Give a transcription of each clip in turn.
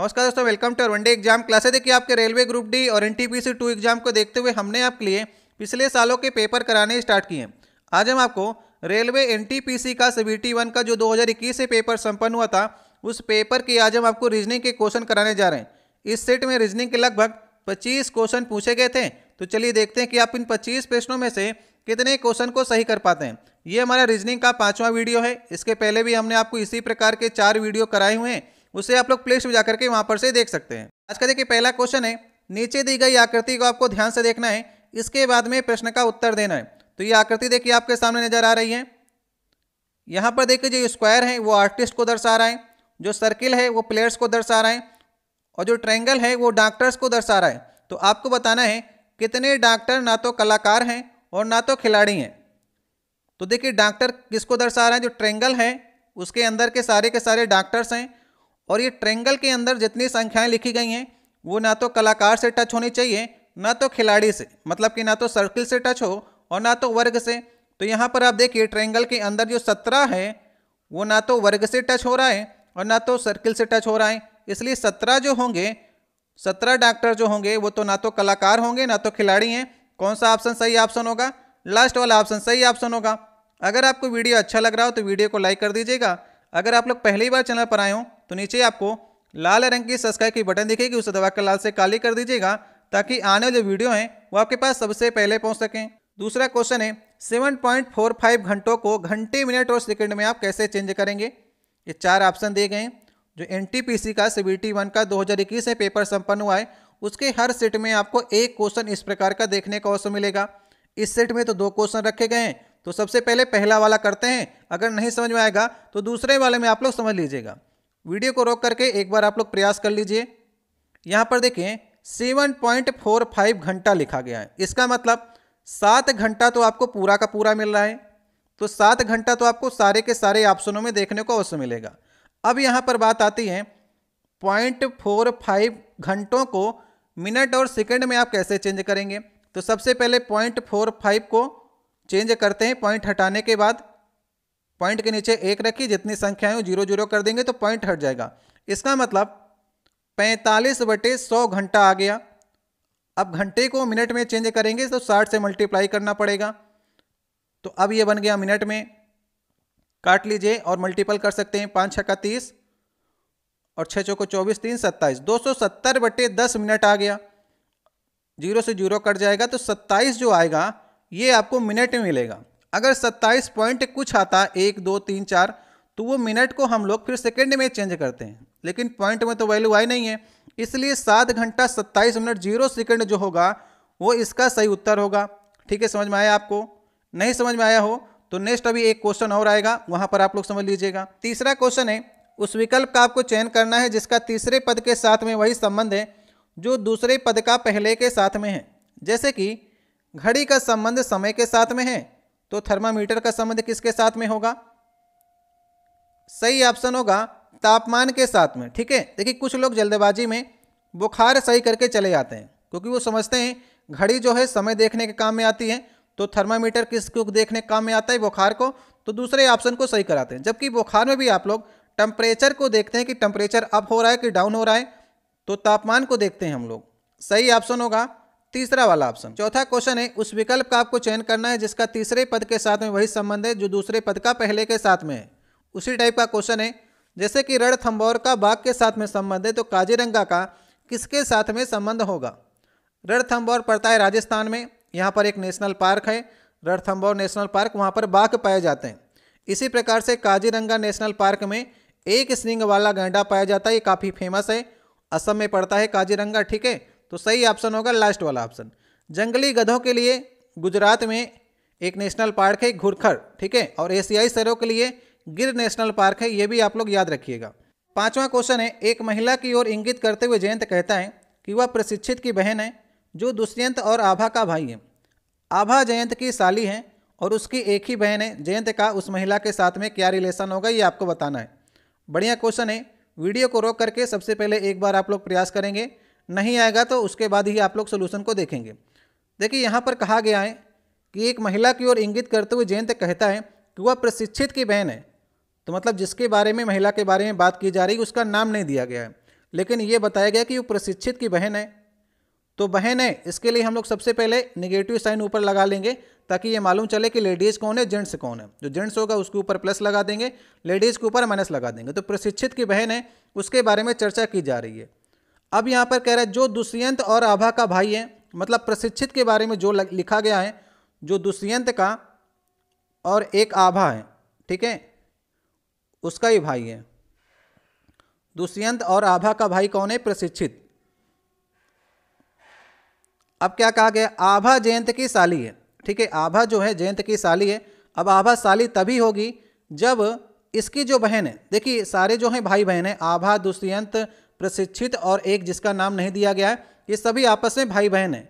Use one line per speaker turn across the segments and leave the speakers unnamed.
नमस्कार दोस्तों welcome to one day exam क्लासे देखिए आपके रेलवे ग्रुप डी और N T P C two exam को देखते हुए हमने आपके लिए पिछले सालों के पेपर कराने स्टार्ट किए आज हम आपको railway N T P C का सी वन का जो 2021 से पेपर संपन्न हुआ था उस पेपर की आज हम आपको रीजनिंग के क्वेश्चन कराने जा रहे हैं इस सेट में रीजनिंग के लगभग पच्चीस क्वेश्चन पूछे गए थे तो चलिए देखते हैं कि आप इन पच्चीस प्रश्नों में से कितने क्वेश्चन को सही कर पाते हैं ये हमारा रीजनिंग का पाँचवा वीडियो है इसके पहले भी हमने आपको इसी प्रकार के चार वीडियो कराए हुए हैं उसे आप लोग प्लेस में जाकर के वहाँ पर से देख सकते हैं आज का देखिए पहला क्वेश्चन है नीचे दी गई आकृति को आपको ध्यान से देखना है इसके बाद में प्रश्न का उत्तर देना है तो ये आकृति देखिए आपके सामने नजर आ रही है यहाँ पर देखिए जो स्क्वायर है वो आर्टिस्ट को दर्शा रहा है जो सर्किल है वो प्लेयर्स को दर्शा रहा है और जो ट्रायंगल है वो डॉक्टर्स को दर्शा रहा है तो आपको बताना है कितने डॉक्टर ना तो कलाकार हैं और ना तो खिलाड़ी हैं तो देखिए डॉक्टर किसको दर्शा रहा है जो ट्रेंगल है उसके अंदर के सारे के सारे डॉक्टर्स हैं और ये ट्रेंगल के अंदर जितनी संख्याएं लिखी गई हैं वो ना तो कलाकार से टच होनी चाहिए ना तो खिलाड़ी से मतलब कि ना तो सर्किल से टच हो और ना तो वर्ग से तो यहाँ पर आप देखिए ट्रेंगल के अंदर जो सत्रह है वो ना तो वर्ग से टच हो रहा है और ना तो सर्किल से टच हो रहा है इसलिए सत्रह जो होंगे सत्रह डॉक्टर जो होंगे वो तो ना तो कलाकार होंगे ना तो खिलाड़ी हैं कौन सा ऑप्शन सही ऑप्शन होगा लास्ट वाला ऑप्शन सही ऑप्शन होगा अगर आपको वीडियो अच्छा लग रहा हो तो वीडियो को लाइक कर दीजिएगा अगर आप लोग पहली बार चैनल पर आए हों तो नीचे आपको लाल रंग की सब्सक्राइब की बटन दिखेगी उसे दबाकर लाल से काली कर दीजिएगा ताकि आने वाले वीडियो हैं वो आपके पास सबसे पहले पहुंच सकें दूसरा क्वेश्चन है सेवन पॉइंट फोर फाइव घंटों को घंटे मिनट और सेकंड में आप कैसे चेंज करेंगे ये चार ऑप्शन दिए गए हैं जो एन का सी वन का दो में पेपर संपन्न हुआ है उसके हर सेट में आपको एक क्वेश्चन इस प्रकार का देखने का अवसर मिलेगा इस सेट में तो दो क्वेश्चन रखे गए हैं तो सबसे पहले पहला वाला करते हैं अगर नहीं समझ में आएगा तो दूसरे वाले में आप लोग समझ लीजिएगा वीडियो को रोक करके एक बार आप लोग प्रयास कर लीजिए यहाँ पर देखें सेवन पॉइंट फोर फाइव घंटा लिखा गया है इसका मतलब सात घंटा तो आपको पूरा का पूरा मिल रहा है तो सात घंटा तो आपको सारे के सारे ऑप्शनों में देखने को अवश्य मिलेगा अब यहाँ पर बात आती है पॉइंट फोर फाइव घंटों को मिनट और सेकेंड में आप कैसे चेंज करेंगे तो सबसे पहले पॉइंट फोर फाइव को चेंज करते हैं पॉइंट हटाने के बाद पॉइंट के नीचे एक रखिए जितनी संख्या हो जीरो जीरो कर देंगे तो पॉइंट हट जाएगा इसका मतलब पैंतालीस बटे सौ घंटा आ गया अब घंटे को मिनट में चेंज करेंगे तो साठ से मल्टीप्लाई करना पड़ेगा तो अब ये बन गया मिनट में काट लीजिए और मल्टीपल कर सकते हैं पाँच छः का तीस और छः चौको चौबीस तीन सत्ताईस दो सौ सत्तर बटे दस मिनट आ गया जीरो से जीरो कट जाएगा तो सत्ताईस जो आएगा ये आपको मिनट में मिलेगा अगर 27 पॉइंट कुछ आता एक दो तीन चार तो वो मिनट को हम लोग फिर सेकेंड में चेंज करते हैं लेकिन पॉइंट में तो वैल्यू आई नहीं है इसलिए सात घंटा सत्ताईस मिनट जीरो सेकेंड जो होगा वो इसका सही उत्तर होगा ठीक है समझ में आया आपको नहीं समझ में आया हो तो नेक्स्ट अभी एक क्वेश्चन और आएगा वहाँ पर आप लोग समझ लीजिएगा तीसरा क्वेश्चन है उस विकल्प का आपको चयन करना है जिसका तीसरे पद के साथ में वही संबंध है जो दूसरे पद का पहले के साथ में है जैसे कि घड़ी का संबंध समय के साथ में है तो थर्मामीटर का संबंध किसके साथ में होगा सही ऑप्शन होगा तापमान के साथ में ठीक है देखिए कुछ लोग जल्दबाजी में बुखार सही करके चले जाते हैं क्योंकि वो समझते हैं घड़ी जो है समय देखने के काम में आती है तो थर्मामीटर किसको देखने के काम में आता है बुखार को तो दूसरे ऑप्शन को सही कराते हैं जबकि बुखार में भी आप लोग टेम्परेचर को देखते हैं कि टेम्परेचर अप हो रहा है कि डाउन हो रहा है तो तापमान को देखते हैं हम लोग सही ऑप्शन होगा तीसरा वाला ऑप्शन चौथा क्वेश्चन है उस विकल्प का आपको चयन करना है जिसका तीसरे पद के साथ में वही संबंध है जो दूसरे पद का पहले के साथ में है उसी टाइप का क्वेश्चन है जैसे कि थम्बौर का बाघ के साथ में संबंध है तो काजीरंगा का किसके साथ में संबंध होगा थम्बौर पड़ता है राजस्थान में यहाँ पर एक नेशनल पार्क है थम्बौर नेशनल पार्क वहाँ पर बाघ पाए जाते हैं इसी प्रकार से काजीरंगा नेशनल पार्क में एक सिंग वाला गैंडा पाया जाता है ये काफ़ी फेमस है असम में पड़ता है काजीरंगा ठीक है तो सही ऑप्शन होगा लास्ट वाला ऑप्शन जंगली गधों के लिए गुजरात में एक नेशनल पार्क है घुरखर ठीक है और एशियाई शहरों के लिए गिर नेशनल पार्क है ये भी आप लोग याद रखिएगा पांचवा क्वेश्चन है एक महिला की ओर इंगित करते हुए जयंत कहता है कि वह प्रशिक्षित की बहन है जो दुष्यंत और आभा का भाई है आभा जयंत की साली है और उसकी एक ही बहन है जयंत का उस महिला के साथ में क्या रिलेशन होगा ये आपको बताना है बढ़िया क्वेश्चन है वीडियो को रोक करके सबसे पहले एक बार आप लोग प्रयास करेंगे नहीं आएगा तो उसके बाद ही आप लोग सोल्यूशन को देखेंगे देखिए यहाँ पर कहा गया है कि एक महिला की ओर इंगित करते हुए जयंत कहता है कि वह प्रशिक्षित की बहन है तो मतलब जिसके बारे में महिला के बारे में बात की जा रही है उसका नाम नहीं दिया गया है लेकिन ये बताया गया कि वो प्रशिक्षित की बहन है तो बहन है इसके लिए हम लोग सबसे पहले निगेटिव साइन ऊपर लगा लेंगे ताकि ये मालूम चले कि लेडीज़ कौन है जेंट्स कौन है जो जेंट्स होगा उसके ऊपर प्लस लगा देंगे लेडीज़ के ऊपर माइनस लगा देंगे तो प्रशिक्षित की बहन है उसके बारे में चर्चा की जा रही है अब यहाँ पर कह रहा है जो दुष्यंत और आभा का भाई है मतलब प्रशिक्षित के बारे में जो लिखा गया है जो दुष्यंत का और एक आभा है ठीक है उसका ही भाई है दुष्यंत और आभा का भाई कौन है प्रशिक्षित अब क्या कहा गया आभा जयंत की साली है ठीक है आभा जो है जयंत की साली है अब आभा साली तभी होगी जब इसकी जो बहन है देखिए सारे जो हैं भाई बहन है आभा दुष्यंत प्रशिक्षित और एक जिसका नाम नहीं दिया गया है ये सभी आपस में भाई बहन हैं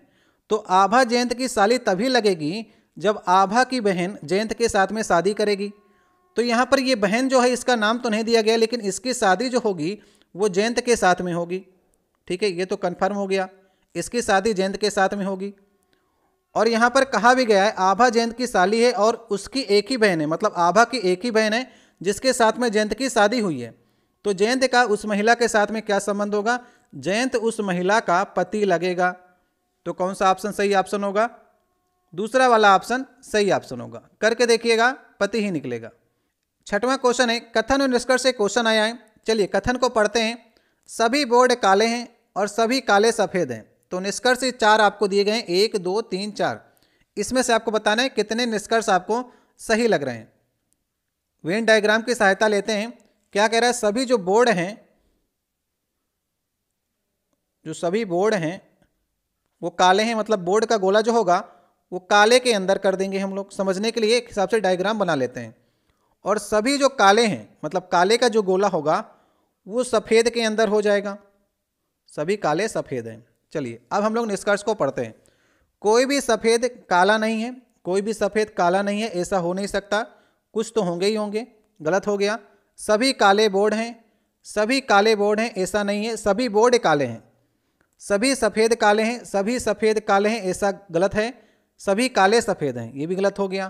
तो आभा जयंत की साली तभी लगेगी जब आभा की बहन जयंत के साथ में शादी करेगी तो यहाँ पर ये बहन जो है इसका नाम तो नहीं दिया गया लेकिन इसकी शादी जो होगी वो जयंत के साथ में होगी ठीक है ये तो कन्फर्म हो गया इसकी शादी जयंत के साथ में होगी और यहाँ पर कहा भी गया है आभा जयंत की साली है और उसकी एक ही बहन है मतलब आभा की एक ही बहन है जिसके साथ में जयंत की शादी हुई है तो जयंत का उस महिला के साथ में क्या संबंध होगा जयंत उस महिला का पति लगेगा तो कौन सा ऑप्शन सही ऑप्शन होगा दूसरा वाला ऑप्शन सही ऑप्शन होगा करके देखिएगा पति ही निकलेगा छठवां क्वेश्चन है कथन और निष्कर्ष से क्वेश्चन आया है चलिए कथन को पढ़ते हैं सभी बोर्ड काले हैं और सभी काले सफ़ेद हैं तो निष्कर्ष चार आपको दिए गए हैं एक दो तीन चार इसमें से आपको बताना है कितने निष्कर्ष आपको सही लग रहे हैं वेन डायग्राम की सहायता लेते हैं क्या कह रहा है सभी जो बोर्ड हैं जो सभी बोर्ड हैं वो काले हैं मतलब बोर्ड का गोला जो होगा वो काले के अंदर कर देंगे हम लोग समझने के लिए एक हिसाब से डायग्राम बना लेते हैं और सभी जो काले हैं मतलब काले का जो गोला होगा वो सफ़ेद के अंदर हो जाएगा सभी काले सफ़ेद हैं चलिए अब हम लोग निष्कर्ष को पढ़ते हैं कोई भी सफ़ेद काला नहीं है कोई भी सफ़ेद काला नहीं है ऐसा हो नहीं सकता कुछ तो होंगे ही होंगे गलत हो गया सभी काले बोर्ड हैं सभी काले बोर्ड हैं ऐसा नहीं है सभी बोर्ड काले हैं सभी सफ़ेद काले हैं सभी सफ़ेद काले हैं ऐसा गलत है सभी काले सफ़ेद हैं ये भी गलत हो गया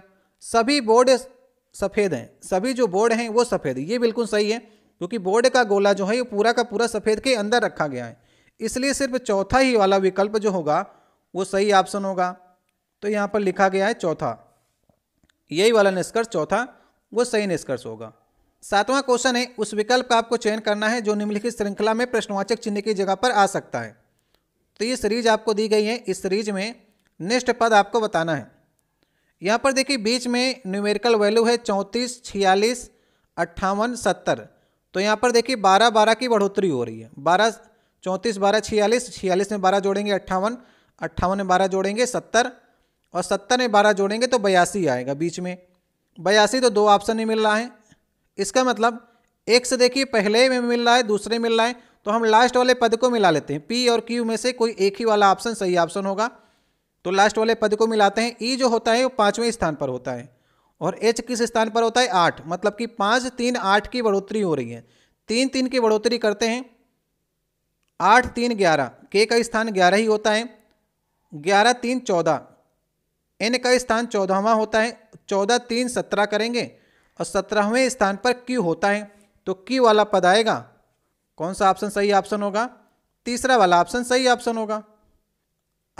सभी बोर्ड सफ़ेद हैं सभी जो बोर्ड हैं वो सफ़ेद ये बिल्कुल सही है क्योंकि बोर्ड का गोला जो है ये पूरा का पूरा सफ़ेद के अंदर रखा गया है इसलिए सिर्फ चौथा ही वाला विकल्प जो होगा वो सही ऑप्शन होगा तो यहाँ पर लिखा गया है चौथा यही वाला निष्कर्ष चौथा वो सही निष्कर्ष होगा सातवां क्वेश्चन है उस विकल्प का आपको चयन करना है जो निम्नलिखित श्रृंखला में प्रश्नवाचक चिन्ह की जगह पर आ सकता है तो ये सीरीज आपको दी गई है इस सीरीज में नेक्स्ट पद आपको बताना है यहाँ पर देखिए बीच में न्यूमेरिकल वैल्यू है चौंतीस छियालीस अट्ठावन सत्तर तो यहाँ पर देखिए बारह बारह की बढ़ोतरी हो रही है बारह चौंतीस बारह छियालीस छियालीस में बारह जोड़ेंगे अट्ठावन अट्ठावन में बारह जोड़ेंगे सत्तर और सत्तर में बारह जोड़ेंगे तो बयासी आएगा बीच में बयासी तो दो ऑप्शन ही मिल रहा है इसका मतलब एक से देखिए पहले में मिल रहा है दूसरे मिल रहा है तो हम लास्ट वाले पद को मिला लेते हैं पी और क्यू में से कोई एक ही वाला ऑप्शन सही ऑप्शन होगा तो लास्ट वाले पद को मिलाते हैं ई e जो होता है वो पाँचवें स्थान पर होता है और एच किस स्थान पर होता है आठ मतलब कि पाँच तीन आठ की बढ़ोतरी हो रही है तीन तीन की बढ़ोतरी करते हैं आठ तीन ग्यारह के का स्थान ग्यारह ही होता है ग्यारह तीन चौदह एन का स्थान चौदहवा होता है चौदह तीन सत्रह करेंगे और सत्रहवें स्थान पर क्यू होता है तो क्यू वाला पद आएगा कौन सा ऑप्शन सही ऑप्शन होगा तीसरा वाला ऑप्शन सही ऑप्शन होगा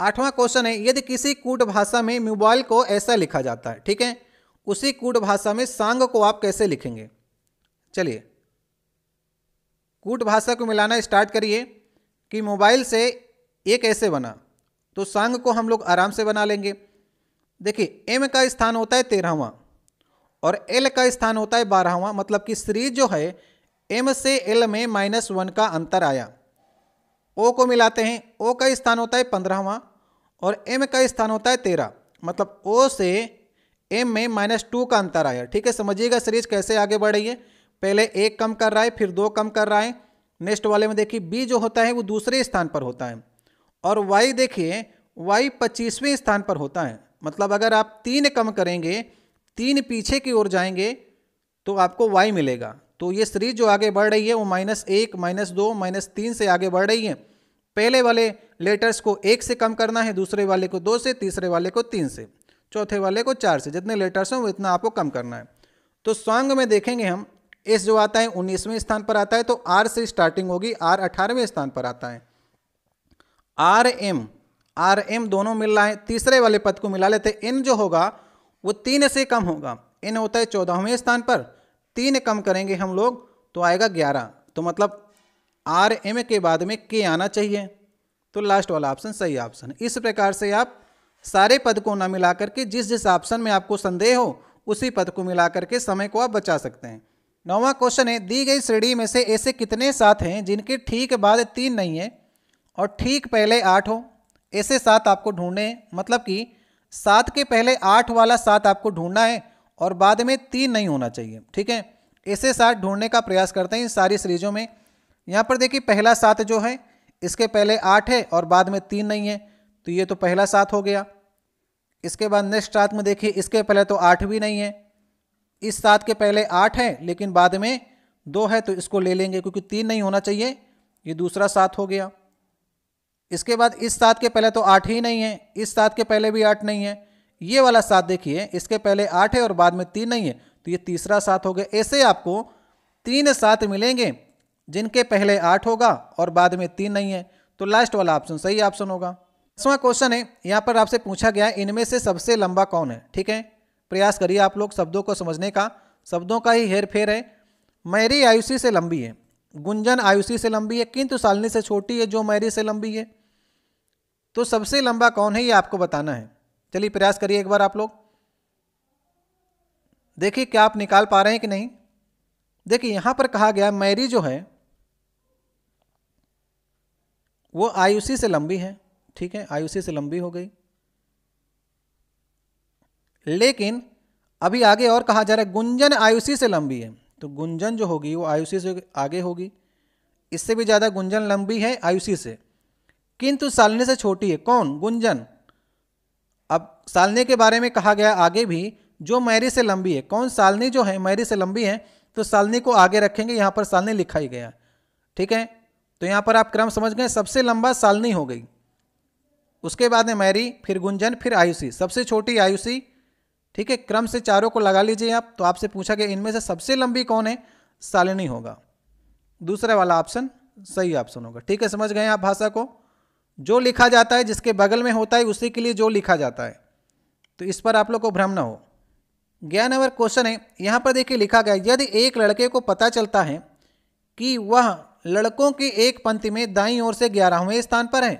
आठवां क्वेश्चन है यदि किसी कूट भाषा में मोबाइल को ऐसा लिखा जाता है ठीक है उसी कूट भाषा में सांग को आप कैसे लिखेंगे चलिए कूट भाषा को मिलाना स्टार्ट करिए कि मोबाइल से ये कैसे बना तो सांग को हम लोग आराम से बना लेंगे देखिए एम का स्थान होता है तेरहवा और एल का स्थान होता है बारहवा मतलब कि सीरीज जो है एम से एल में माइनस वन का अंतर आया ओ को मिलाते हैं ओ का स्थान होता है पंद्रहवा और एम का स्थान होता है तेरह मतलब ओ से एम में माइनस टू का अंतर आया ठीक है समझिएगा सीरीज कैसे आगे बढ़ रही है पहले एक कम कर रहा है फिर दो कम कर रहा है नेक्स्ट वाले में देखिए बी जो होता है वो दूसरे स्थान पर होता है और वाई देखिए वाई पच्चीसवें स्थान पर होता है मतलब अगर आप तीन कम करेंगे तीन पीछे की ओर जाएंगे तो आपको वाई मिलेगा तो ये सीरीज जो आगे बढ़ रही है वो माइनस एक माइनस दो माइनस तीन से आगे बढ़ रही है पहले वाले लेटर्स को एक से कम करना है दूसरे वाले को दो से तीसरे वाले को तीन से चौथे वाले को चार से जितने लेटर्स हों इतना आपको कम करना है तो सॉन्ग में देखेंगे हम एस जो आता है उन्नीसवें स्थान पर आता है तो आर से स्टार्टिंग होगी आर अठारहवें स्थान पर आता है आर एम आर एम दोनों मिल रहा है तीसरे वाले पद को मिला लेते एन जो होगा वो तीन से कम होगा इन होता है चौदहवें स्थान पर तीन कम करेंगे हम लोग तो आएगा ग्यारह तो मतलब आर एम के बाद में के आना चाहिए तो लास्ट वाला ऑप्शन सही ऑप्शन इस प्रकार से आप सारे पद को ना मिला करके जिस जिस ऑप्शन में आपको संदेह हो उसी पद को मिला करके समय को आप बचा सकते हैं नौवा क्वेश्चन है दी गई श्रेणी में से ऐसे कितने सात हैं जिनके ठीक बाद तीन नहीं है और ठीक पहले आठ हो ऐसे सात आपको ढूंढने मतलब कि सात के पहले आठ वाला सात आपको ढूंढना है और बाद में तीन नहीं होना चाहिए ठीक है ऐसे सात ढूंढने का प्रयास करते हैं इन सारी सीरीजों में यहाँ पर देखिए पहला सात जो है इसके पहले आठ है और बाद में तीन नहीं है तो ये तो पहला सात हो गया इसके बाद नेक्स्ट रात में देखिए इसके पहले तो आठ भी नहीं है इस सात के पहले आठ है लेकिन बाद में दो है तो इसको ले लेंगे क्योंकि तीन नहीं होना चाहिए ये दूसरा सात हो गया इसके बाद इस सात के पहले तो आठ ही नहीं है इस सात के पहले भी आठ नहीं है ये वाला सात देखिए इसके पहले आठ है और बाद में तीन नहीं है तो ये तीसरा सात हो गया ऐसे आपको तीन सात मिलेंगे जिनके पहले आठ होगा और बाद में तीन नहीं है तो लास्ट वाला ऑप्शन सही ऑप्शन होगा दसवां क्वेश्चन है यहाँ पर आपसे पूछा गया इनमें से सबसे लंबा कौन है ठीक है प्रयास करिए आप लोग शब्दों को समझने का शब्दों का ही हेर फेर है मैरी आयुषी से लंबी है गुंजन आयुषी से लंबी है किंतु सालनी से छोटी है जो मैरी से लंबी है तो सबसे लंबा कौन है ये आपको बताना है चलिए प्रयास करिए एक बार आप लोग देखिए क्या आप निकाल पा रहे हैं कि नहीं देखिए यहां पर कहा गया मैरी जो है वो आयुषी से लंबी है ठीक है आयुषी से लंबी हो गई लेकिन अभी आगे और कहा जा रहा है गुंजन आयुषी से लंबी है तो गुंजन जो होगी वो आयुषी से आगे होगी इससे भी ज़्यादा गुंजन लंबी है आयुषी से किंतु सालने से छोटी है कौन गुंजन अब सालने के बारे में कहा गया आगे भी जो मैरी से लंबी है कौन सालनी जो है मैरी से लंबी है तो सालनी को आगे रखेंगे यहाँ पर सालनी लिखा ही गया ठीक है तो यहाँ पर आप क्रम समझ गए सबसे लंबा सालनी हो गई उसके बाद में मैरी फिर गुंजन फिर आयुषी सबसे छोटी आयुषी ठीक है क्रम से चारों को लगा लीजिए आप तो आपसे पूछा गया इनमें से सबसे लंबी कौन है सालनी होगा दूसरा वाला ऑप्शन सही ऑप्शन होगा ठीक है समझ गए आप भाषा को जो लिखा जाता है जिसके बगल में होता है उसी के लिए जो लिखा जाता है तो इस पर आप लोग को भ्रम ना हो ग्यारह नंबर क्वेश्चन है यहाँ पर देखिए लिखा गया यदि एक लड़के को पता चलता है कि वह लड़कों की एक पंक्ति में दाईं ओर से ग्यारहवें स्थान पर है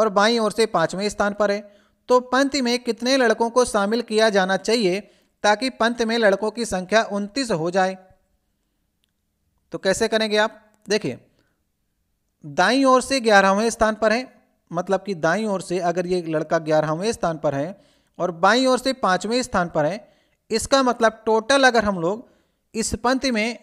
और बाईं ओर से पाँचवें स्थान पर है तो पंथ में कितने लड़कों को शामिल किया जाना चाहिए ताकि पंथ में लड़कों की संख्या उनतीस हो जाए तो कैसे करेंगे आप देखिए दाईं ओर से ग्यारहवें स्थान पर हैं मतलब कि दाई ओर से अगर ये लड़का ग्यारहवें स्थान पर है और बाई ओर से पाँचवें स्थान पर है इसका मतलब टोटल अगर हम लोग इस पंथ में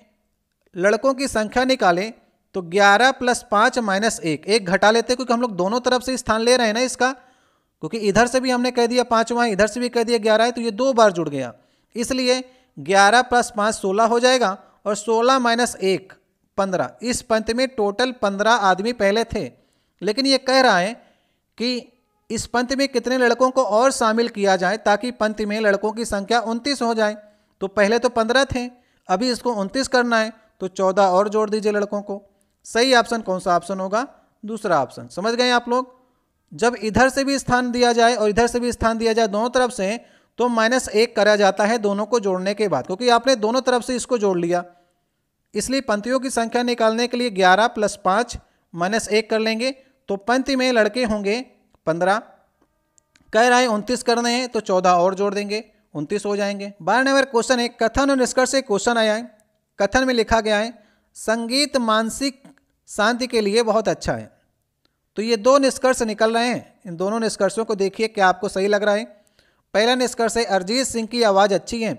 लड़कों की संख्या निकालें तो 11 प्लस पाँच माइनस एक एक घटा लेते हैं क्योंकि हम लोग दोनों तरफ से स्थान ले रहे हैं ना इसका क्योंकि इधर से भी हमने कह दिया पाँचवा इधर से भी कह दिया ग्यारह है तो ये दो बार जुड़ गया इसलिए ग्यारह प्लस पाँच सोलह हो जाएगा और सोलह माइनस एक पंद्रह इस पंथ में टोटल पंद्रह आदमी पहले थे लेकिन ये कह रहा है कि इस पंथ में कितने लड़कों को और शामिल किया जाए ताकि पंथ में लड़कों की संख्या उनतीस हो जाए तो पहले तो पंद्रह थे अभी इसको उनतीस करना है तो चौदह और जोड़ दीजिए लड़कों को सही ऑप्शन कौन सा ऑप्शन होगा दूसरा ऑप्शन समझ गए आप लोग जब इधर से भी स्थान दिया जाए और इधर से भी स्थान दिया जाए दोनों तरफ से तो माइनस एक करा जाता है दोनों को जोड़ने के बाद क्योंकि आपने दोनों तरफ से इसको जोड़ लिया इसलिए पंक्तियों की संख्या निकालने के लिए ग्यारह प्लस पाँच माइनस एक कर लेंगे तो पंक्ति में लड़के होंगे पंद्रह कह रहा है उनतीस करने हैं तो चौदह और जोड़ देंगे उनतीस हो जाएंगे बारह नंबर क्वेश्चन है कथन और निष्कर्ष से क्वेश्चन आया है कथन में लिखा गया है संगीत मानसिक शांति के लिए बहुत अच्छा है तो ये दो निष्कर्ष निकल रहे हैं इन दोनों निष्कर्षों को देखिए क्या आपको सही लग रहा है पहला निष्कर्ष है अरिजीत सिंह की आवाज़ अच्छी है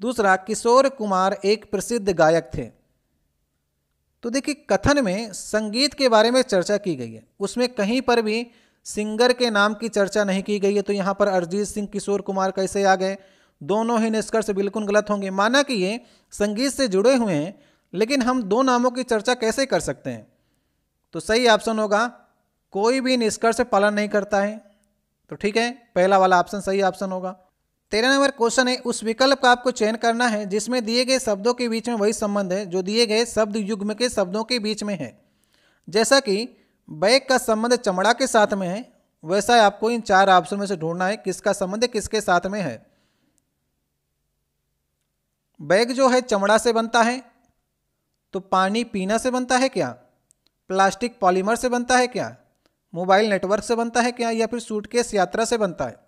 दूसरा किशोर कुमार एक प्रसिद्ध गायक थे तो देखिए कथन में संगीत के बारे में चर्चा की गई है उसमें कहीं पर भी सिंगर के नाम की चर्चा नहीं की गई है तो यहाँ पर अरिजीत सिंह किशोर कुमार कैसे आ गए दोनों ही निष्कर्ष बिल्कुल गलत होंगे माना कि ये संगीत से जुड़े हुए हैं लेकिन हम दो नामों की चर्चा कैसे कर सकते हैं तो सही ऑप्शन होगा कोई भी निष्कर्ष पालन नहीं करता है तो ठीक है पहला वाला ऑप्शन सही ऑप्शन होगा तेरह नंबर क्वेश्चन है उस विकल्प का आपको चयन करना है जिसमें दिए गए शब्दों के बीच में वही संबंध है जो दिए गए शब्द युग्म के शब्दों के बीच में है जैसा कि बैग का संबंध चमड़ा के साथ में है वैसा आपको इन चार ऑप्शन में से ढूंढना है किसका संबंध किसके साथ में है बैग जो है चमड़ा से बनता है तो पानी पीना से बनता है क्या प्लास्टिक पॉलीमर से बनता है क्या मोबाइल नेटवर्क से बनता है क्या या फिर सूटकेस यात्रा से बनता है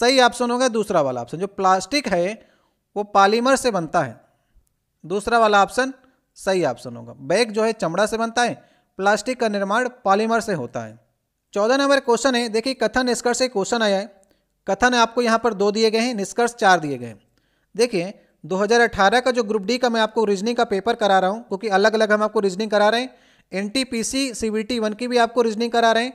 सही ऑप्शन होगा दूसरा वाला ऑप्शन जो प्लास्टिक है वो पालीमर से बनता है दूसरा वाला ऑप्शन सही ऑप्शन होगा बैग जो है चमड़ा से बनता है प्लास्टिक का निर्माण पॉलीमर से होता है चौदह नंबर क्वेश्चन है देखिए कथन निष्कर्ष से क्वेश्चन आया है कथन आपको यहाँ पर दो दिए गए हैं निष्कर्ष चार दिए गए हैं देखिए 2018 का जो ग्रुप डी का मैं आपको रीजनिंग का पेपर करा रहा हूँ क्योंकि अलग अलग हम आपको रीजनिंग करा रहे हैं N T P C C T one की भी आपको रीजनिंग करा रहे हैं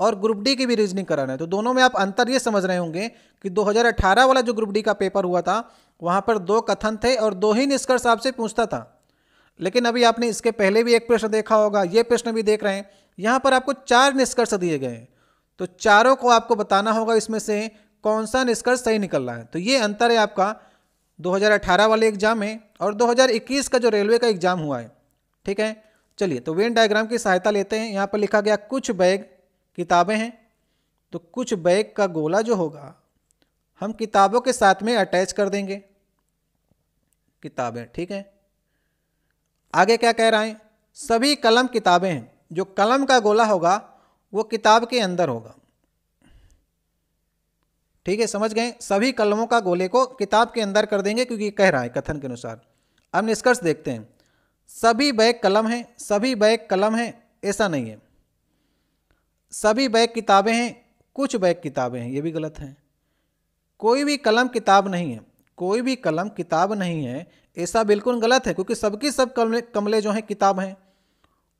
और ग्रुप डी की भी रीजनिंग कराना है तो दोनों में आप अंतर ये समझ रहे होंगे कि 2018 वाला जो ग्रुप डी का पेपर हुआ था वहाँ पर दो कथन थे और दो ही निष्कर्ष आपसे पूछता था लेकिन अभी आपने इसके पहले भी एक प्रश्न देखा होगा ये प्रश्न भी देख रहे हैं यहाँ पर आपको चार निष्कर्ष दिए गए हैं तो चारों को आपको बताना होगा इसमें से कौन सा निष्कर्ष सही निकल रहा है तो ये अंतर है आपका 2018 वाले एग्जाम है और 2021 का जो रेलवे का एग्जाम हुआ है ठीक है चलिए तो वेन डायग्राम की सहायता लेते हैं यहाँ पर लिखा गया कुछ बैग किताबें हैं तो कुछ बैग का गोला जो होगा हम किताबों के साथ में अटैच कर देंगे किताबें ठीक है आगे क्या कह रहा है सभी कलम किताबें हैं जो कलम का गोला होगा वो किताब के अंदर होगा ठीक है समझ गए सभी कलमों का गोले को किताब के अंदर कर देंगे क्योंकि कह रहा है कथन के अनुसार अब निष्कर्ष देखते हैं सभी बैग कलम हैं सभी बैग कलम हैं ऐसा नहीं है सभी बैग किताबें हैं कुछ बैग किताबें हैं ये भी गलत हैं कोई भी कलम किताब नहीं है कोई भी कलम किताब नहीं है ऐसा बिल्कुल गलत है क्योंकि सबकी सब कमले कमले जो हैं किताब हैं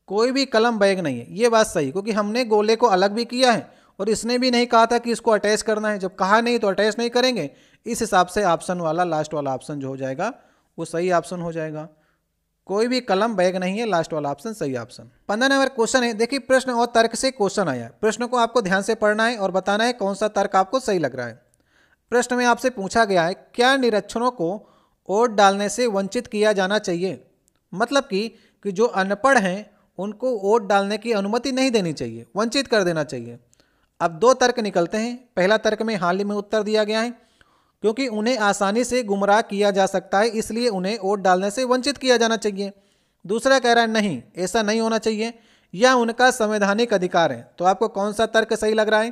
कोई भी कलम बैग नहीं है ये बात सही क्योंकि हमने गोले को अलग भी किया है और इसने भी नहीं कहा था कि इसको अटैच करना है जब कहा नहीं तो अटैच नहीं करेंगे इस हिसाब से ऑप्शन वाला लास्ट वाला ऑप्शन जो हो जाएगा वो सही ऑप्शन हो जाएगा कोई भी कलम बैग नहीं है लास्ट वाला ऑप्शन सही ऑप्शन पंद्रह नंबर क्वेश्चन है देखिए प्रश्न और तर्क से क्वेश्चन आया प्रश्न को आपको ध्यान से पढ़ना है और बताना है कौन सा तर्क आपको सही लग रहा है प्रश्न में आपसे पूछा गया है क्या निरक्षरों को वोट डालने से वंचित किया जाना चाहिए मतलब कि कि जो अनपढ़ हैं उनको वोट डालने की अनुमति नहीं देनी चाहिए वंचित कर देना चाहिए अब दो तर्क निकलते हैं पहला तर्क में हाल ही में उत्तर दिया गया है क्योंकि उन्हें आसानी से गुमराह किया जा सकता है इसलिए उन्हें वोट डालने से वंचित किया जाना चाहिए दूसरा कह रहा है नहीं ऐसा नहीं होना चाहिए यह उनका संवैधानिक अधिकार है तो आपको कौन सा तर्क सही लग रहा है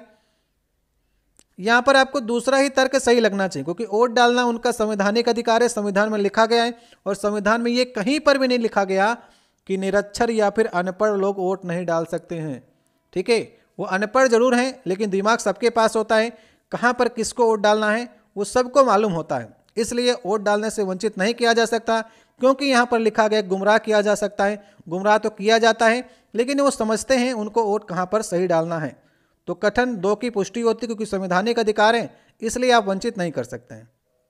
यहाँ पर आपको दूसरा ही तर्क सही लगना चाहिए क्योंकि वोट डालना उनका संवैधानिक अधिकार है संविधान में लिखा गया है और संविधान में ये कहीं पर भी नहीं लिखा गया कि निरक्षर या फिर अनपढ़ लोग वोट नहीं डाल सकते हैं ठीक है वो अनपढ़ जरूर हैं लेकिन दिमाग सबके पास होता है कहाँ पर किसको वोट डालना है वो सबको मालूम होता है इसलिए वोट डालने से वंचित नहीं किया जा सकता क्योंकि यहाँ पर लिखा गया गुमराह किया जा सकता है गुमराह तो किया जाता है लेकिन वो समझते हैं उनको वोट कहाँ पर सही डालना है तो कथन दो की पुष्टि होती क्योंकि संवैधानिक अधिकार है इसलिए आप वंचित नहीं कर सकते हैं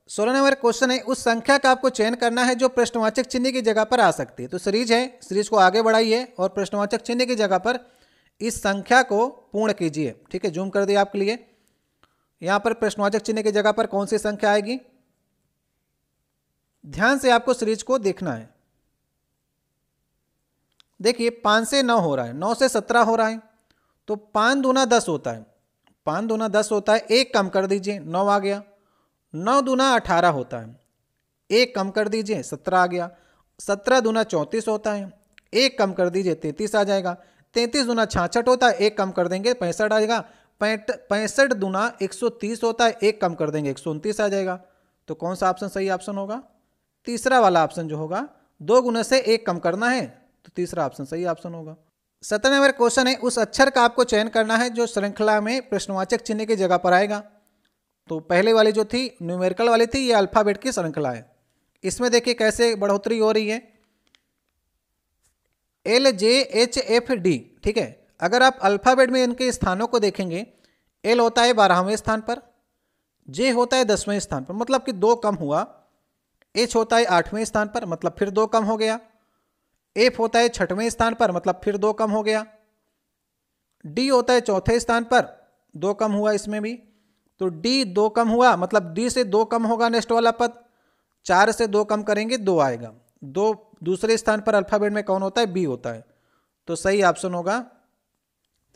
सोलह नंबर क्वेश्चन है उस संख्या का आपको चयन करना है जो प्रश्नवाचक चिन्ह की जगह पर आ सकती है तो सीरीज है सीरीज को आगे बढ़ाइए और प्रश्नवाचक चिन्ह की जगह पर इस संख्या को पूर्ण कीजिए ठीक है जूम कर दिया आपके लिए यहां पर प्रश्नवाचक चिन्ह की जगह पर कौन सी संख्या आएगी ध्यान से आपको सीरीज को देखना है देखिए पांच से नौ हो रहा है नौ से सत्रह हो रहा है तो पांच दूना दस होता है पांच दूना दस होता है एक कम कर दीजिए नौ आ गया नौ दूना अठारह होता है एक कम कर दीजिए सत्रह आ गया सत्रह दूना चौंतीस होता है एक कम कर दीजिए तैंतीस आ जाएगा तैंतीस दूना छाछठ होता है एक कम कर देंगे पैंसठ आएगा पैंसठ दुना 130 होता है एक कम कर देंगे एक आ जाएगा तो कौन सा ऑप्शन सही ऑप्शन होगा तीसरा वाला ऑप्शन जो होगा दो गुना से एक कम करना है तो तीसरा ऑप्शन सही ऑप्शन होगा सत्रह नंबर क्वेश्चन है उस अक्षर का आपको चयन करना है जो श्रृंखला में प्रश्नवाचक चिन्ह की जगह पर आएगा तो पहले वाली जो थी न्यूमेरिकल वाली थी ये अल्फ़ाबेट की श्रृंखला है इसमें देखिए कैसे बढ़ोतरी हो रही है L J H F D ठीक है अगर आप अल्फ़ाबेट में इनके स्थानों को देखेंगे एल होता है बारहवें स्थान पर जे होता है दसवें स्थान पर मतलब कि दो कम हुआ एच होता है आठवें स्थान पर मतलब फिर दो कम हो गया एफ होता है छठवें स्थान पर मतलब फिर दो कम हो गया डी होता है चौथे स्थान पर दो कम हुआ इसमें भी तो डी दो कम हुआ मतलब डी से दो कम होगा नेक्स्ट वाला पद चार से दो कम करेंगे दो आएगा दो दूसरे स्थान पर अल्फ़ाबेट में कौन होता है बी होता है तो सही ऑप्शन होगा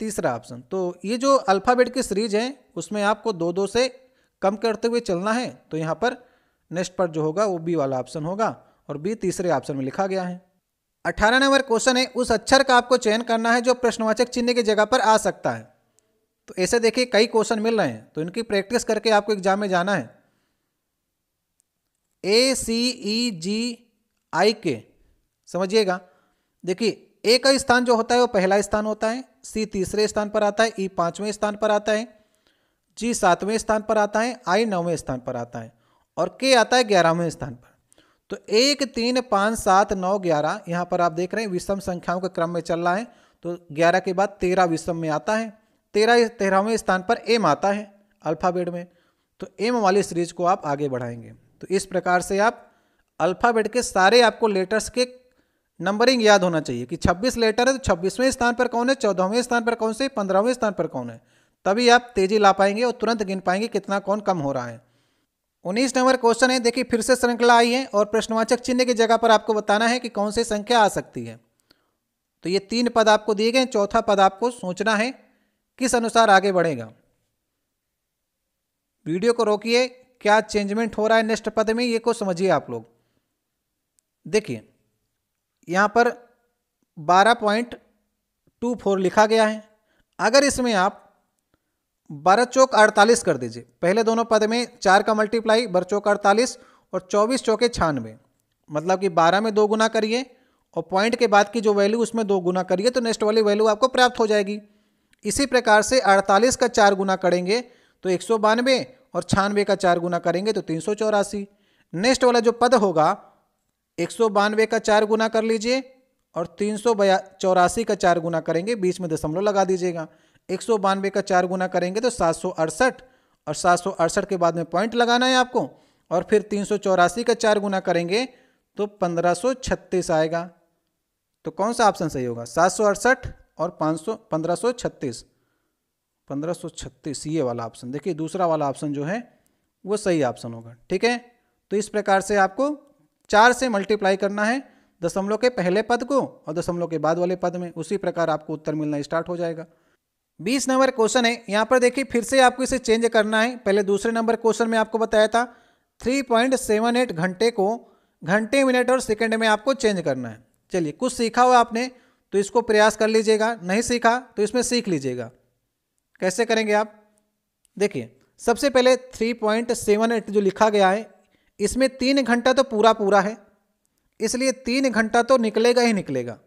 तीसरा ऑप्शन तो ये जो अल्फ़ाबेट की सीरीज है उसमें आपको दो दो से कम करते हुए चलना है तो यहाँ पर नेक्स्ट पर जो होगा वो बी वाला ऑप्शन होगा और बी तीसरे ऑप्शन में लिखा गया है अठारह नंबर क्वेश्चन है उस अक्षर का आपको चयन करना है जो प्रश्नवाचक चिन्ह की जगह पर आ सकता है तो ऐसे देखिए कई क्वेश्चन मिल रहे हैं तो इनकी प्रैक्टिस करके आपको एग्जाम में जाना है ए सी ई जी आई के समझिएगा देखिए ए का स्थान जो होता है वो पहला स्थान होता है सी तीसरे स्थान पर आता है ई पांचवें स्थान पर आता है जी सातवें स्थान पर आता है आई नौवें स्थान पर आता है और के आता है ग्यारहवें स्थान पर तो एक तीन पाँच सात नौ ग्यारह यहाँ पर आप देख रहे हैं विषम संख्याओं के क्रम में चल रहा है तो ग्यारह के बाद तेरह विषम में आता है तेरह तेरहवें स्थान पर एम आता है अल्फ़ाबेट में तो एम वाली सीरीज को आप आगे बढ़ाएंगे तो इस प्रकार से आप अल्फ़ाबेट के सारे आपको लेटर्स के नंबरिंग याद होना चाहिए कि 26 लेटर है तो 26वें स्थान पर कौन है 14वें स्थान पर कौन से 15वें स्थान पर कौन है तभी आप तेजी ला पाएंगे और तुरंत गिन पाएंगे कितना कौन कम हो रहा है उन्नीस नंबर क्वेश्चन है देखिए फिर से श्रृंखला आई है और प्रश्नवाचक चिन्ह की जगह पर आपको बताना है कि कौन सी संख्या आ सकती है तो ये तीन पद आपको दिए गए चौथा पद आपको सोचना है किस अनुसार आगे बढ़ेगा वीडियो को रोकिए क्या चेंजमेंट हो रहा है नेक्स्ट पद में ये को समझिए आप लोग देखिए यहाँ पर 12.24 लिखा गया है अगर इसमें आप बारह चौक अड़तालीस कर दीजिए पहले दोनों पद में चार का मल्टीप्लाई बारह चौक अड़तालीस और चौबीस चौके छानवे मतलब कि बारह में दो गुना करिए और पॉइंट के बाद की जो वैल्यू उसमें दो गुना करिए तो नेक्स्ट वाली वैल्यू आपको प्राप्त हो जाएगी इसी प्रकार से अड़तालीस का चार गुना करेंगे तो एक और छानवे का चार गुना करेंगे तो तीन नेक्स्ट वाला जो पद होगा एक सौ बानवे का चार गुना कर लीजिए और तीन सौ चौरासी का चार गुना करेंगे बीच में दशमलव लगा दीजिएगा एक सौ बानवे का चार गुना करेंगे तो सात सौ अड़सठ और सात सौ अड़सठ के बाद में पॉइंट लगाना है आपको और फिर तीन सौ चौरासी का चार गुना करेंगे तो पंद्रह सौ छत्तीस आएगा तो कौन सा ऑप्शन सही होगा सात सौ अड़सठ और पाँच सौ पंद्रह सौ छत्तीस पंद्रह सौ छत्तीस ये वाला ऑप्शन देखिए दूसरा वाला ऑप्शन जो है वो सही ऑप्शन होगा ठीक है तो इस प्रकार से आपको चार से मल्टीप्लाई करना है दशमलव के पहले पद को और दशमलव के बाद वाले पद में उसी प्रकार आपको उत्तर मिलना स्टार्ट हो जाएगा बीस नंबर क्वेश्चन है यहाँ पर देखिए फिर से आपको इसे चेंज करना है पहले दूसरे नंबर क्वेश्चन में आपको बताया था एट घंटे को घंटे मिनट और सेकेंड में आपको चेंज करना है चलिए कुछ सीखा हुआ आपने तो इसको प्रयास कर लीजिएगा नहीं सीखा तो इसमें सीख लीजिएगा कैसे करेंगे आप देखिए सबसे पहले 3.78 जो लिखा गया है इसमें तीन घंटा तो पूरा पूरा है इसलिए तीन घंटा तो निकलेगा ही निकलेगा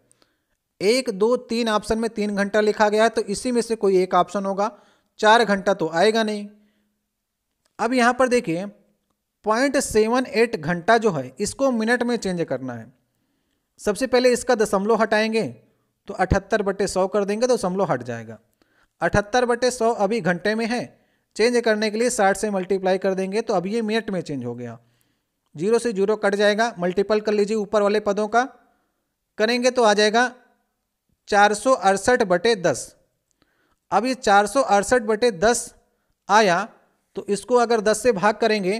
एक दो तीन ऑप्शन में तीन घंटा लिखा गया है तो इसी में से कोई एक ऑप्शन होगा चार घंटा तो आएगा नहीं अब यहाँ पर देखिए पॉइंट सेवन एट घंटा जो है इसको मिनट में चेंज करना है सबसे पहले इसका दशमलव हटाएंगे तो अठहत्तर बटे सौ कर देंगे तो दशमलव हट जाएगा अठहत्तर बटे सौ अभी घंटे में है चेंज करने के लिए साठ से मल्टीप्लाई कर देंगे तो अब ये मिनट में चेंज हो गया जीरो से जीरो कट जाएगा मल्टीपल कर लीजिए ऊपर वाले पदों का करेंगे तो आ जाएगा चार सौ अड़सठ बटे दस अब ये चार सौ अड़सठ बटे दस आया तो इसको अगर दस से भाग करेंगे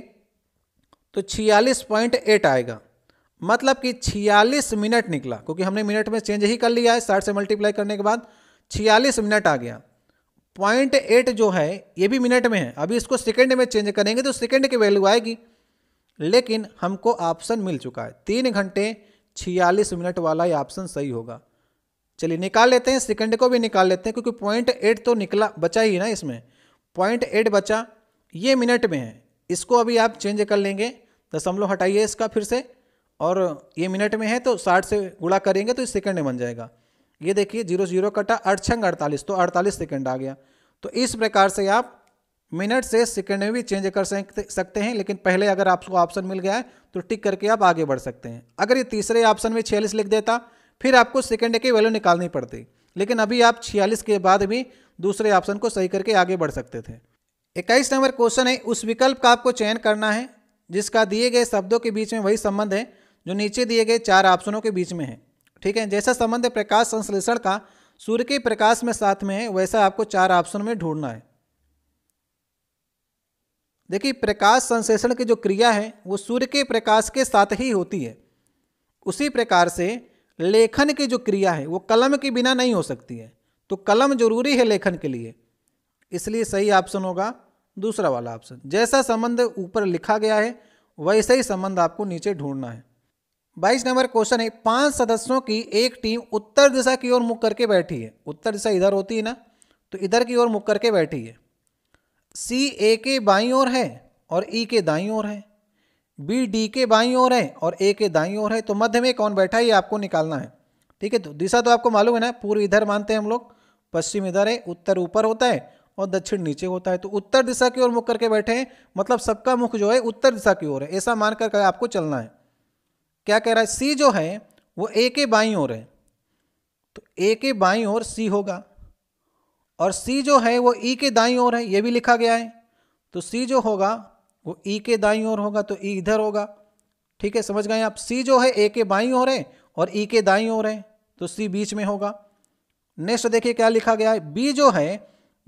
तो छियालीस पॉइंट एट आएगा मतलब कि छियालीस मिनट निकला क्योंकि हमने मिनट में चेंज ही कर लिया है साठ से मल्टीप्लाई करने के बाद छियालीस मिनट आ गया पॉइंट एट जो है ये भी मिनट में है अभी इसको सेकेंड में चेंज करेंगे तो सेकेंड की वैल्यू आएगी लेकिन हमको ऑप्शन मिल चुका है तीन घंटे छियालीस मिनट वाला ये ऑप्शन सही होगा चलिए निकाल लेते हैं सेकंड को भी निकाल लेते हैं क्योंकि पॉइंट एट तो निकला बचा ही ना इसमें पॉइंट एट बचा ये मिनट में है इसको अभी आप चेंज कर लेंगे दशमलव हटाइए इसका फिर से और ये मिनट में है तो साठ से गुड़ा करेंगे तो इस सेकेंड में बन जाएगा ये देखिए जीरो जीरो कटा अड़छंग अड़तालीस तो अड़तालीस सेकेंड आ गया तो इस प्रकार से आप मिनट से सेकंड में भी चेंज कर सकते हैं लेकिन पहले अगर आपको ऑप्शन मिल गया है तो टिक करके आप आगे बढ़ सकते हैं अगर ये तीसरे ऑप्शन में छियालीस लिख देता फिर आपको सेकंड की वैल्यू निकालनी पड़ती लेकिन अभी आप छियालीस के बाद भी दूसरे ऑप्शन को सही करके आगे बढ़ सकते थे इक्कीस नंबर क्वेश्चन है उस विकल्प का आपको चयन करना है जिसका दिए गए शब्दों के बीच में वही संबंध है जो नीचे दिए गए चार ऑप्शनों के बीच में है ठीक है जैसा संबंध प्रकाश संश्लेषण का सूर्य के प्रकाश में साथ में है वैसा आपको चार ऑप्शन में ढूंढना है देखिए प्रकाश संश्लेषण की जो क्रिया है वो सूर्य के प्रकाश के साथ ही होती है उसी प्रकार से लेखन की जो क्रिया है वो कलम के बिना नहीं हो सकती है तो कलम जरूरी है लेखन के लिए इसलिए सही ऑप्शन होगा दूसरा वाला ऑप्शन जैसा संबंध ऊपर लिखा गया है वैसे ही संबंध आपको नीचे ढूंढना है बाईस नंबर क्वेश्चन है पांच सदस्यों की एक टीम उत्तर दिशा की ओर मुख करके बैठी है उत्तर दिशा इधर होती है ना तो इधर की ओर मुख करके बैठी है सी ए के बाई और है और ई e के दाई और है बी डी के बाई और है और ए के दाई और है तो मध्य में कौन बैठा है ये आपको निकालना है ठीक है तो दिशा तो आपको मालूम है ना पूर्व इधर मानते हैं हम लोग पश्चिम इधर है उत्तर ऊपर होता है और दक्षिण नीचे होता है तो उत्तर दिशा की ओर मुख करके बैठे हैं मतलब सबका मुख जो है उत्तर दिशा की ओर है ऐसा मान कर आपको चलना है क्या कह रहा है सी जो है वो ए के बाई ओर है तो ए के बाई ओर सी होगा और सी जो है वो ई के दाई ओर है ये भी लिखा गया है तो सी जो होगा वो ई के दाई ओर होगा तो ई इधर होगा ठीक है समझ गए आप सी जो है ए के बाई ओर है और ई के दाई ओर है तो सी बीच में होगा नेक्स्ट देखिए क्या लिखा गया है बी जो है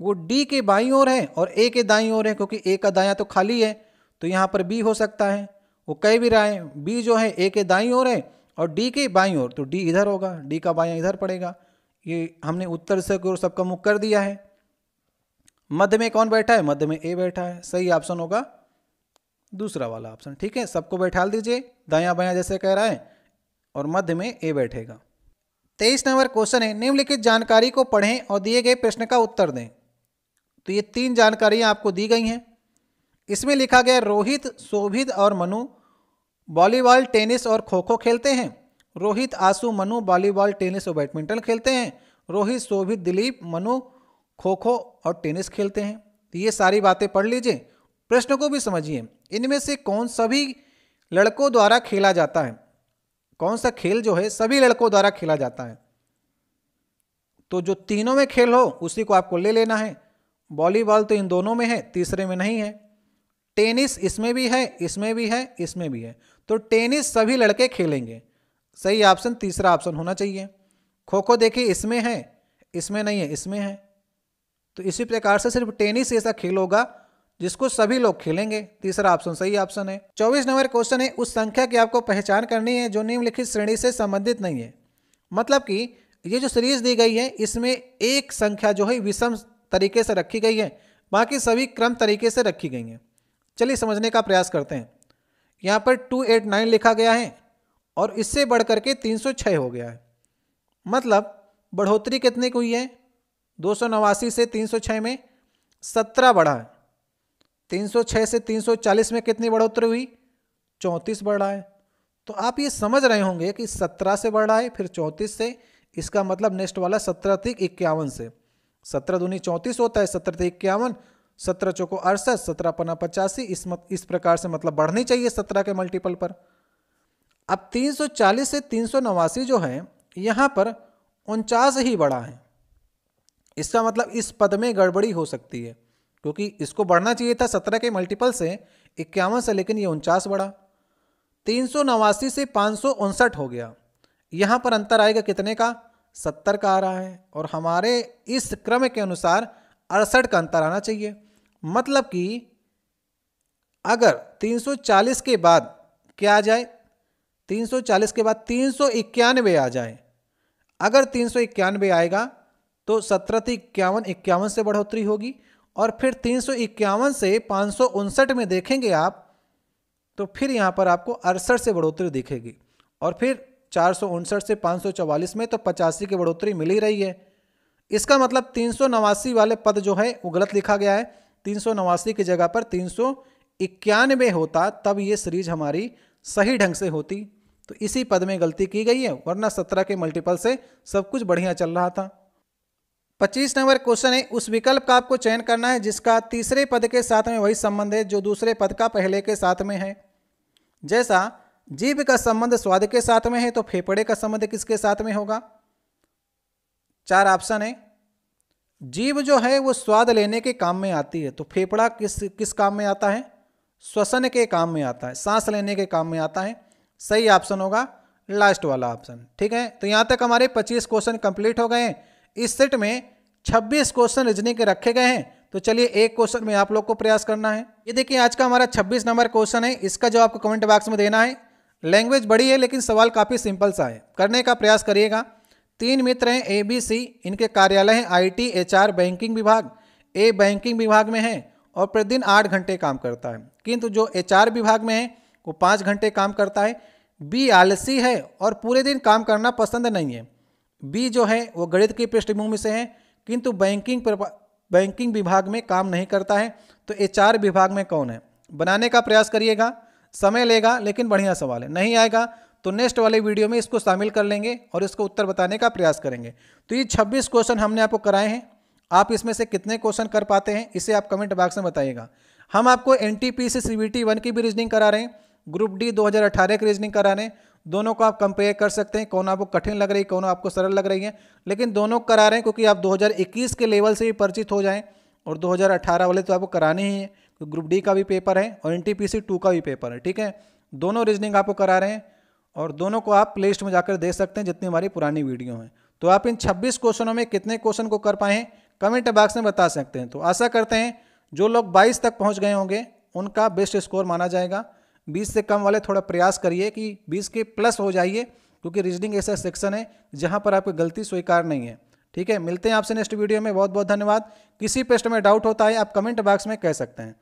वो डी के बाई ओर है और ए के दाई ओर है क्योंकि ए का दाया तो खाली है तो यहाँ पर बी हो सकता है वो कह भी रहा है बी जो है ए के दाई ओर है और डी के बाई ओर तो डी इधर होगा डी का बाया इधर पड़ेगा ये हमने उत्तर से गुरु सबका मुख कर दिया है मध्य में कौन बैठा है मध्य में ए बैठा है सही ऑप्शन होगा दूसरा वाला ऑप्शन ठीक है सबको बैठा दीजिए दाया बाया जैसे कह रहा है और मध्य में ए बैठेगा तेईस नंबर क्वेश्चन है निम्नलिखित जानकारी को पढ़ें और दिए गए प्रश्न का उत्तर दें तो ये तीन जानकारियां आपको दी गई हैं इसमें लिखा गया रोहित शोभित और मनु वॉलीबॉल टेनिस और खो खो खेलते हैं रोहित आसू मनु वॉलीबॉल टेनिस और बैडमिंटन खेलते हैं रोहित शोभित दिलीप मनु खो खो और टेनिस खेलते हैं तो ये सारी बातें पढ़ लीजिए प्रश्न को भी समझिए इनमें से कौन सभी लड़कों द्वारा खेला जाता है कौन सा खेल जो है सभी लड़कों द्वारा खेला जाता है तो जो तीनों में खेल हो उसी को आपको ले लेना है वॉलीबॉल तो इन दोनों में है तीसरे में नहीं है टेनिस इसमें भी है इसमें भी है इसमें भी है तो टेनिस सभी लड़के खेलेंगे सही ऑप्शन तीसरा ऑप्शन होना चाहिए खो खो देखिए इसमें है इसमें नहीं है इसमें है तो इसी प्रकार से सिर्फ टेनिस ऐसा खेल होगा जिसको सभी लोग खेलेंगे तीसरा ऑप्शन सही ऑप्शन है चौबीस नंबर क्वेश्चन है उस संख्या की आपको पहचान करनी है जो निम्नलिखित श्रेणी से संबंधित नहीं है मतलब कि ये जो सीरीज दी गई है इसमें एक संख्या जो है विषम तरीके से रखी गई है बाकी सभी क्रम तरीके से रखी गई हैं चलिए समझने का प्रयास करते हैं यहाँ पर टू एट नाइन लिखा गया है और इससे बढ़ करके 306 हो गया है मतलब बढ़ोतरी कितने की हुई है दो से 306 में 17 बढ़ा है 306 से 340 में कितनी बढ़ोतरी हुई चौंतीस बढ़ा है तो आप ये समझ रहे होंगे कि सत्रह से बढ़ा है फिर चौंतीस से इसका मतलब नेक्स्ट वाला सत्रह तीक इक्यावन से सत्रह दूनी चौंतीस होता है सत्रह तीक इक्यावन सत्रह चौको अड़सठ सत्रह पन्ना पचासी इस मत, इस प्रकार से मतलब बढ़नी चाहिए सत्रह के मल्टीपल पर अब 340 से तीन जो है यहाँ पर उनचास ही बड़ा है इसका मतलब इस पद में गड़बड़ी हो सकती है क्योंकि इसको बढ़ना चाहिए था सत्रह के मल्टीपल से इक्यावन से लेकिन ये उनचास बढ़ा तीन से पाँच हो गया यहाँ पर अंतर आएगा कितने का सत्तर का आ रहा है और हमारे इस क्रम के अनुसार अड़सठ का अंतर आना चाहिए मतलब कि अगर 340 के बाद क्या आ जाए 340 के बाद तीन सौ इक्यानवे आ जाए अगर तीन सौ इक्यानवे आएगा तो सत्रह इक्यावन इक्यावन से बढ़ोतरी होगी और फिर तीन सौ इक्यावन से पाँच सौ उनसठ में देखेंगे आप तो फिर यहाँ पर आपको अड़सठ से बढ़ोतरी दिखेगी और फिर चार सौ उनसठ से पाँच सौ चवालीस में तो पचासी की बढ़ोतरी मिल ही रही है इसका मतलब तीन सौ नवासी वाले पद जो है वो गलत लिखा गया है तीन सौ नवासी की जगह पर तीन सौ इक्यानवे होता तब ये सीरीज हमारी सही ढंग से होती तो इसी पद में गलती की गई है वरना सत्रह के मल्टीपल से सब कुछ बढ़िया चल रहा था पच्चीस नंबर क्वेश्चन है उस विकल्प का आपको चयन करना है जिसका तीसरे पद के साथ में वही संबंध है जो दूसरे पद का पहले के साथ में है जैसा जीव का संबंध स्वाद के साथ में है तो फेफड़े का संबंध किसके साथ में होगा चार ऑप्शन है जीव जो है वो स्वाद लेने के काम में आती है तो फेफड़ा किस किस काम में आता है श्वसन के काम में आता है सांस लेने के काम में आता है सही ऑप्शन होगा लास्ट वाला ऑप्शन ठीक है तो यहाँ तक हमारे 25 क्वेश्चन कंप्लीट हो गए हैं इस सेट में 26 क्वेश्चन रीजनिंग के रखे गए हैं तो चलिए एक क्वेश्चन में आप लोग को प्रयास करना है ये देखिए आज का हमारा 26 नंबर क्वेश्चन है इसका जो आपको कमेंट बॉक्स में देना है लैंग्वेज बड़ी है लेकिन सवाल काफ़ी सिंपल सा है करने का प्रयास करिएगा तीन मित्र हैं ए बी सी इनके कार्यालय हैं I T H R banking विभाग ए बैंकिंग विभाग में है और प्रतिदिन आठ घंटे काम करता है किंतु जो एच आर विभाग में है वो पाँच घंटे काम करता है बी आलसी है और पूरे दिन काम करना पसंद नहीं है बी जो है वो गणित की पृष्ठभूमि से है किंतु बैंकिंग बैंकिंग विभाग में काम नहीं करता है तो एच विभाग में कौन है बनाने का प्रयास करिएगा समय लेगा लेकिन बढ़िया सवाल है नहीं आएगा तो नेक्स्ट वाले वीडियो में इसको शामिल कर लेंगे और इसको उत्तर बताने का प्रयास करेंगे तो ये 26 क्वेश्चन हमने आपको कराए हैं आप इसमें से कितने क्वेश्चन कर पाते हैं इसे आप कमेंट बॉक्स में बताइएगा हम आपको N T P C C T one की भी रीजनिंग करा रहे हैं ग्रुप डी 2018 की रीजनिंग कराने दोनों को आप कंपेयर कर सकते हैं कौन आपको कठिन लग रही है कौन आपको सरल लग रही है लेकिन दोनों करा रहे हैं क्योंकि आप 2021 के लेवल से भी परिचित हो जाएं और 2018 वाले तो आपको कराने ही है तो ग्रुप डी का भी पेपर है और एन टी का भी पेपर है ठीक है दोनों रीजनिंग आपको करा रहे हैं और दोनों को आप प्ले लिस्ट में जाकर देख सकते हैं जितनी हमारी पुरानी वीडियो हैं तो आप इन छब्बीस क्वेश्चनों में कितने क्वेश्चन को कर पाए कमेंट बॉक्स में बता सकते हैं तो आशा करते हैं जो लोग बाईस तक पहुँच गए होंगे उनका बेस्ट स्कोर माना जाएगा बीस से कम वाले थोड़ा प्रयास करिए कि बीस के प्लस हो जाइए क्योंकि रीजनिंग ऐसा सेक्शन है जहाँ पर आपकी गलती स्वीकार नहीं है ठीक है मिलते हैं आपसे नेक्स्ट वीडियो में बहुत बहुत धन्यवाद किसी पेस्ट में डाउट होता है आप कमेंट बॉक्स में कह सकते हैं